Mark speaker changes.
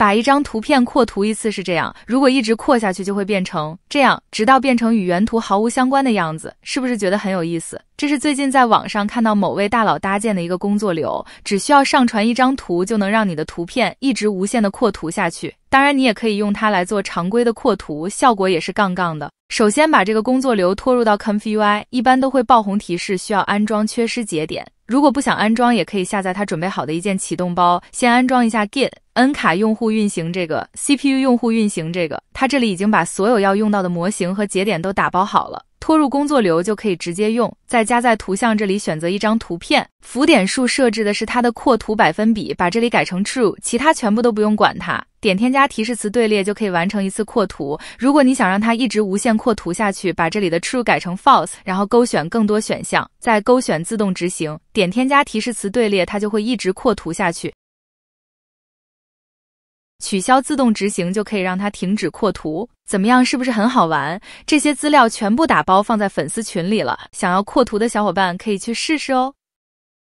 Speaker 1: 把一张图片扩图一次是这样，如果一直扩下去就会变成这样，直到变成与原图毫无相关的样子，是不是觉得很有意思？这是最近在网上看到某位大佬搭建的一个工作流，只需要上传一张图就能让你的图片一直无限的扩图下去。当然，你也可以用它来做常规的扩图，效果也是杠杠的。首先把这个工作流拖入到 ComfyUI，一般都会爆红提示需要安装缺失节点。如果不想安装，也可以下载他准备好的一键启动包，先安装一下 Git。N 卡用户运行这个，CPU 用户运行这个，它这里已经把所有要用到的模型和节点都打包好了，拖入工作流就可以直接用。再加在图像这里选择一张图片，浮点数设置的是它的扩图百分比，把这里改成 True，其他全部都不用管它。点添加提示词队列就可以完成一次扩图。如果你想让它一直无限扩图下去，把这里的 True 改成 False，然后勾选更多选项，再勾选自动执行，点添加提示词队列，它就会一直扩图下去。取消自动执行就可以让它停止扩图，怎么样？是不是很好玩？这些资料全部打包放在粉丝群里了，想要扩图的小伙伴可以去试试哦。